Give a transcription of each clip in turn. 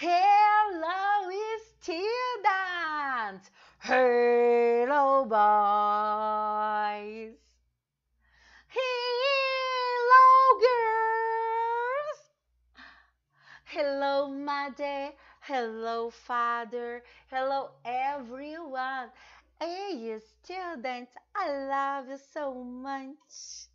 Hello, students! Hello, boys! Hello, girls! Hello, mother! Hello, father! Hello, everyone! Hey, students! I love you so much!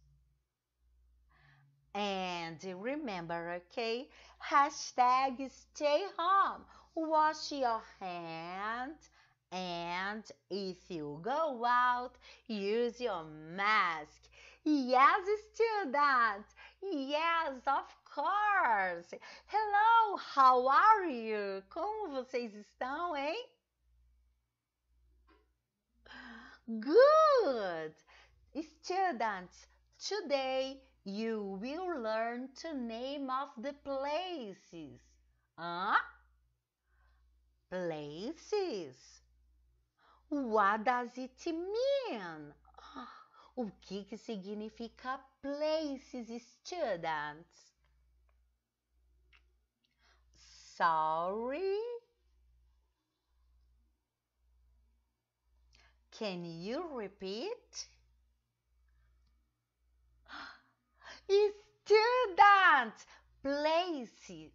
And and remember, okay? Hashtag stay home. Wash your hands. And if you go out, use your mask. Yes, student. Yes, of course. Hello, how are you? Como vocês estão, hein? Good. Students, today you will learn to name of the places. Huh? Places. What does it mean? O que, que significa places, students? Sorry? Can you repeat? Student. Places.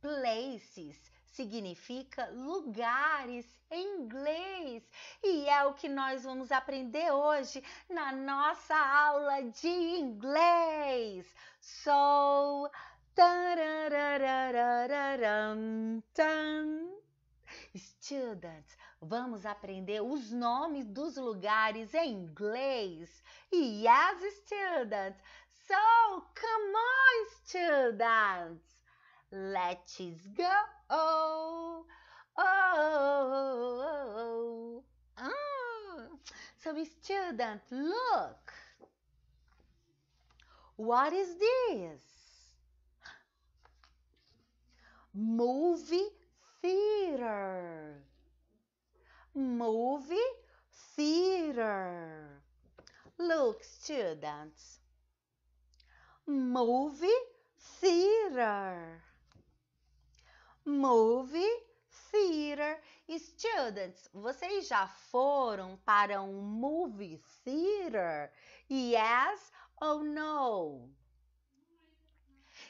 Places significa lugares em inglês e é o que nós vamos aprender hoje na nossa aula de inglês. So, Students, vamos aprender os nomes dos lugares em inglês. Yes, students, So, come on, students, let's go. Oh, oh, oh, So, student, look. What is this? Movie theater. Movie theater. Look, students. movie theater. Movie theater. Students, vocês já foram para um movie theater? Yes ou no?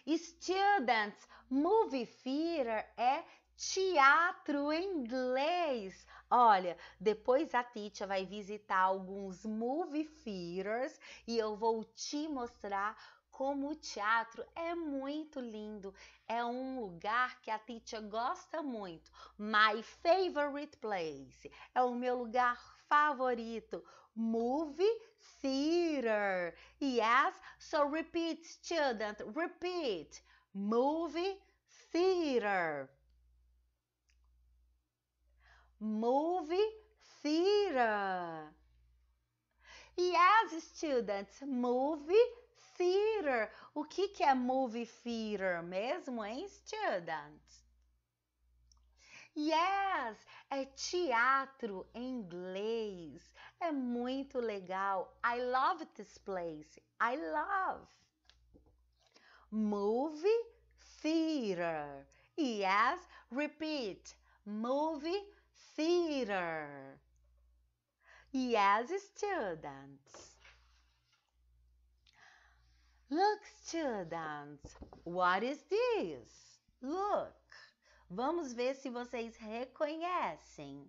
Students, movie theater é teatro em inglês. Olha, depois a Titia vai visitar alguns movie theaters e eu vou te mostrar como o teatro é muito lindo. É um lugar que a Titia gosta muito. My favorite place. É o meu lugar favorito. Movie theater. Yes, so repeat student, repeat. Movie theater. Movie theater. Yes, students, movie theater. O que, que é movie theater mesmo, hein, students? Yes, é teatro em inglês. É muito legal. I love this place. I love. Movie theater. Yes, repeat. Movie theater. Yes, students. Look, students, what is this? Look. Vamos ver se vocês reconhecem.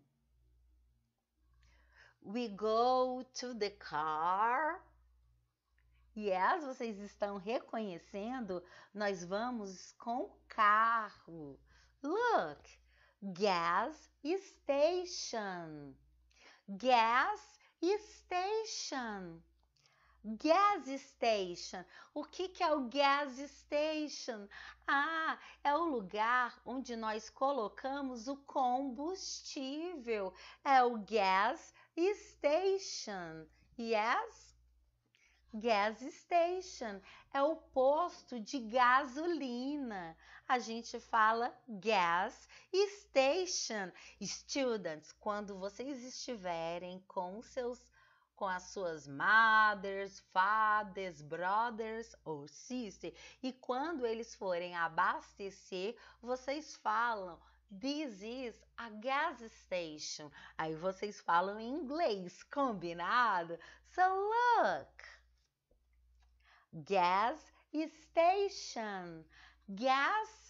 We go to the car. Yes, vocês estão reconhecendo? Nós vamos com carro. Look, gas station. Gas station. Gas station. O que, que é o gas station? Ah, é o lugar onde nós colocamos o combustível. É o gas station. Yes? Gas station é o posto de gasolina. A gente fala gas station. Students, quando vocês estiverem com seus com as suas mothers, fathers, brothers ou sisters. E quando eles forem abastecer, vocês falam This is a gas station. Aí vocês falam em inglês, combinado? So look. Gas station. Gas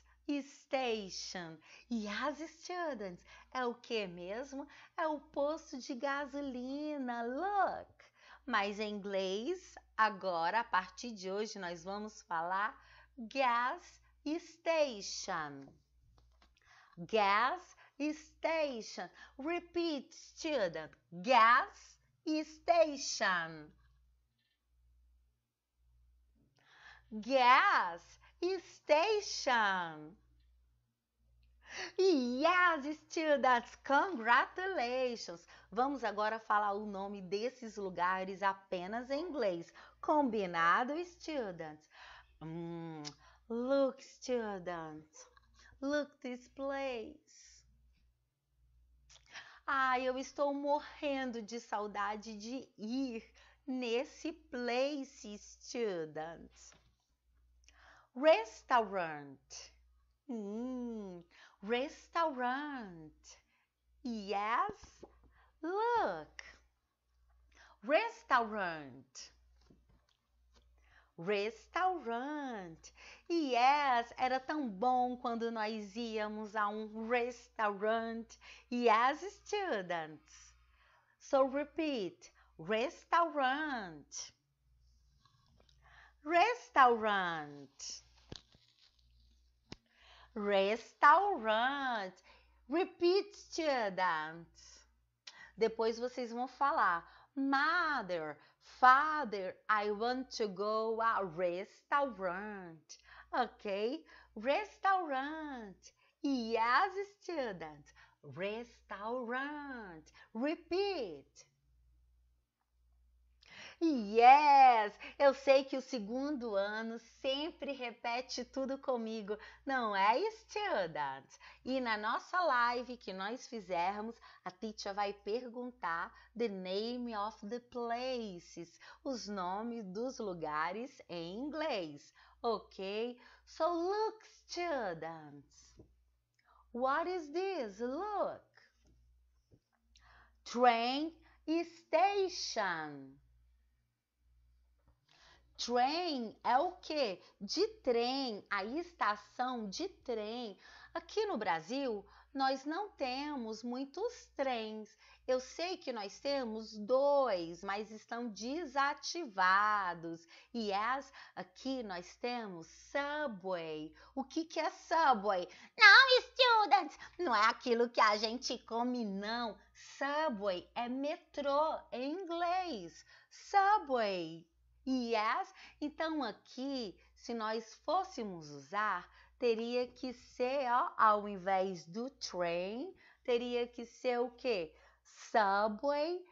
Station. E as students é o que mesmo? É o posto de gasolina. Look! Mas em inglês, agora, a partir de hoje, nós vamos falar gas station. Gas station. Repeat, student. Gas station. Gas station. Yes, students, congratulations! Vamos agora falar o nome desses lugares apenas em inglês. Combinado, students? Hum, look, students. Look this place. Ai, ah, eu estou morrendo de saudade de ir nesse place, students. Restaurant. Hum, restaurant. Yes. Look. Restaurant. Restaurant. Yes, era tão bom quando nós íamos a um restaurant. Yes, students. So repeat. Restaurant. Restaurant. Restaurant. Repeat, students. Depois vocês vão falar. Mother, father, I want to go a restaurant. Ok? Restaurant. Yes, students. Restaurant. Repeat. Yes! Eu sei que o segundo ano sempre repete tudo comigo, não é, student? E na nossa live que nós fizermos, a teacher vai perguntar the name of the places, os nomes dos lugares em inglês, ok? So look, students. What is this? Look. Train station. Train é o que? De trem, a estação de trem. Aqui no Brasil, nós não temos muitos trens. Eu sei que nós temos dois, mas estão desativados. E as, aqui nós temos subway. O que, que é subway? Não, students, não é aquilo que a gente come, não. Subway é metrô em inglês. Subway yes. Então aqui, se nós fôssemos usar, teria que ser, ó, ao invés do train, teria que ser o que? Subway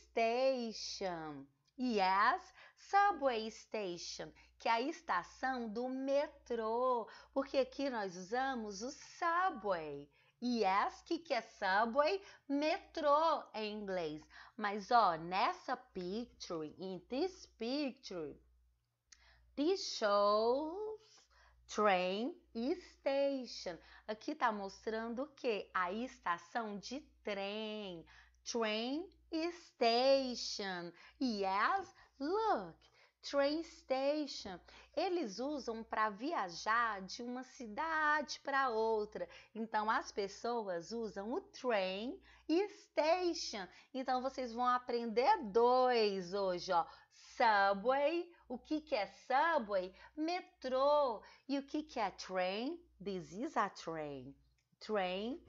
station. Yes, subway station, que é a estação do metrô, porque aqui nós usamos o subway. Yes, que, que é subway? Metrô é em inglês. Mas ó, nessa picture, in this picture, this shows train station. Aqui tá mostrando o que? A estação de trem. Train station. Yes, look train station. Eles usam para viajar de uma cidade para outra. Então as pessoas usam o train e station. Então vocês vão aprender dois hoje, ó. Subway, o que que é subway? Metrô. E o que que é train? This is a train. Train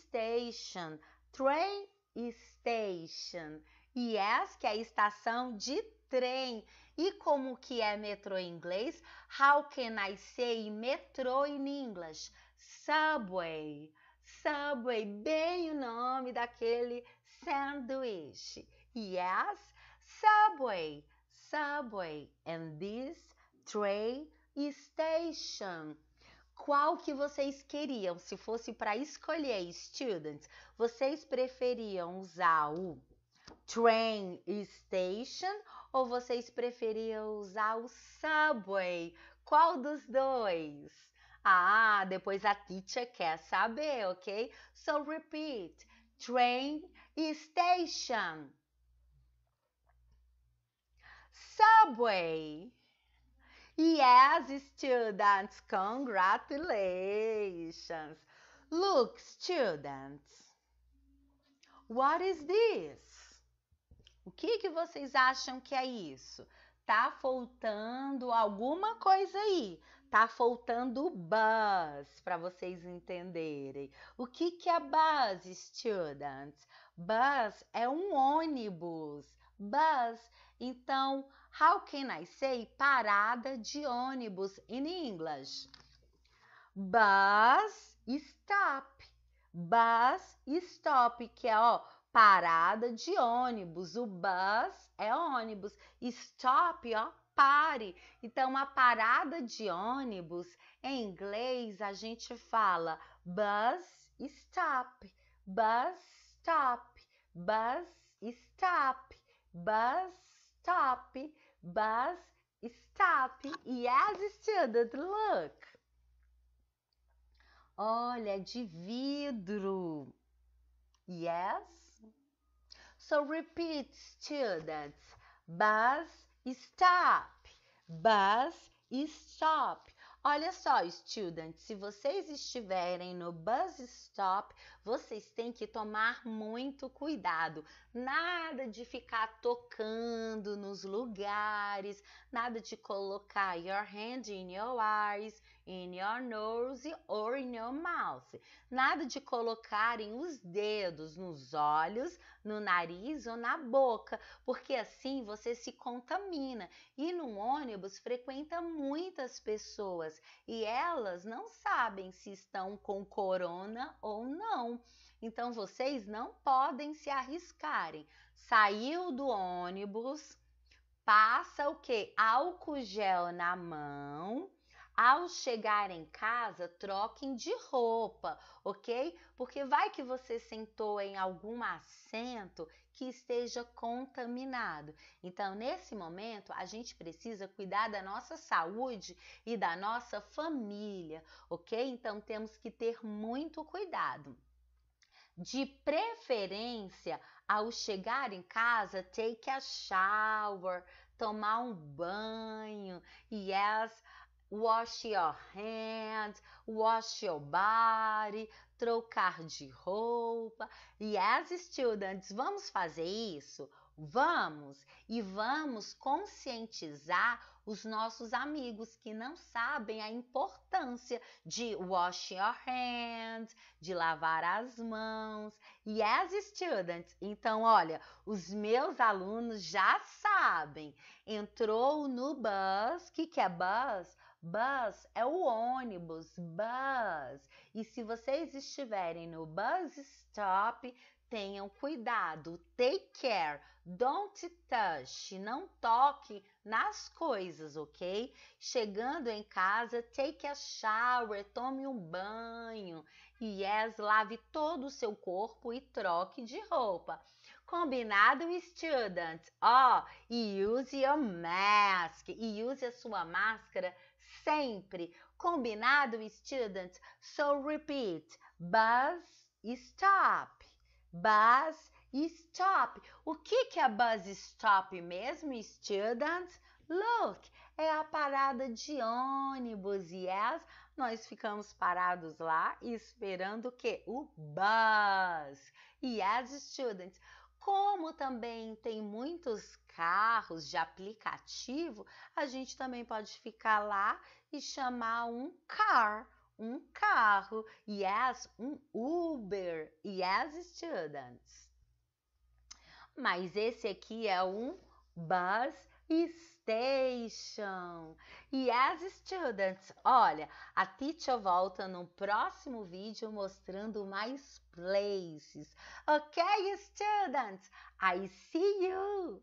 station. Train station. Yes, que é a estação de trem. E como que é metrô em inglês? How can I say metrô in English? Subway. Subway, bem o nome daquele sanduíche. Yes, subway, subway. And this train station. Qual que vocês queriam? Se fosse para escolher, students, vocês preferiam usar o train station ou vocês preferiam usar o Subway? Qual dos dois? Ah, depois a teacher quer saber, ok? So repeat: train station, subway. Yes, students, congratulations. Look, students, what is this? O que, que vocês acham que é isso? Tá faltando alguma coisa aí. Tá faltando buzz para vocês entenderem. O que, que é buzz, students? Bus é um ônibus. Bus. Então, how can I say parada de ônibus in English? Bus stop. Bus stop, que é ó, parada de ônibus. O bus é ônibus. Stop, ó, pare. Então, a parada de ônibus, em inglês, a gente fala bus stop, bus stop, bus stop, bus stop, bus stop. Yes, student, look. Olha, de vidro. Yes, So repeat, students. Bus stop. Bus stop. Olha só, students, se vocês estiverem no bus stop, vocês têm que tomar muito cuidado. Nada de ficar tocando nos lugares, nada de colocar your hand in your eyes, in your nose or in your mouth. Nada de colocarem os dedos nos olhos, no nariz ou na boca, porque assim você se contamina. E no ônibus frequenta muitas pessoas e elas não sabem se estão com corona ou não. Então vocês não podem se arriscarem. Saiu do ônibus, passa o que? Álcool gel na mão ao chegar em casa, troquem de roupa, ok? Porque vai que você sentou em algum assento que esteja contaminado. Então, nesse momento, a gente precisa cuidar da nossa saúde e da nossa família, ok? Então, temos que ter muito cuidado. De preferência, ao chegar em casa, take a shower, tomar um banho. Yes, wash your hands, wash your body, trocar de roupa. Yes, students, vamos fazer isso? Vamos! E vamos conscientizar os nossos amigos que não sabem a importância de wash your hands, de lavar as mãos. Yes, students! Então, olha, os meus alunos já sabem. Entrou no bus, o que, que é bus? Bus é o ônibus, bus. E se vocês estiverem no bus stop, tenham cuidado, take care, don't touch, não toque nas coisas, ok? Chegando em casa, take a shower, tome um banho, e yes, lave todo o seu corpo e troque de roupa. Combinado, student? Ó, oh, e use your mask, e use a sua máscara sempre. Combinado, students? So repeat. Bus stop. Bus stop. O que, que é bus stop mesmo, students? Look, é a parada de ônibus. Yes, nós ficamos parados lá esperando o O bus. Yes, students. Como também tem muitos carros de aplicativo, a gente também pode ficar lá e chamar um car, um carro. Yes, um Uber. Yes, students. Mas esse aqui é um bus e Station. Yes, students! Olha, a teacher volta no próximo vídeo mostrando mais places. Ok, students? I see you!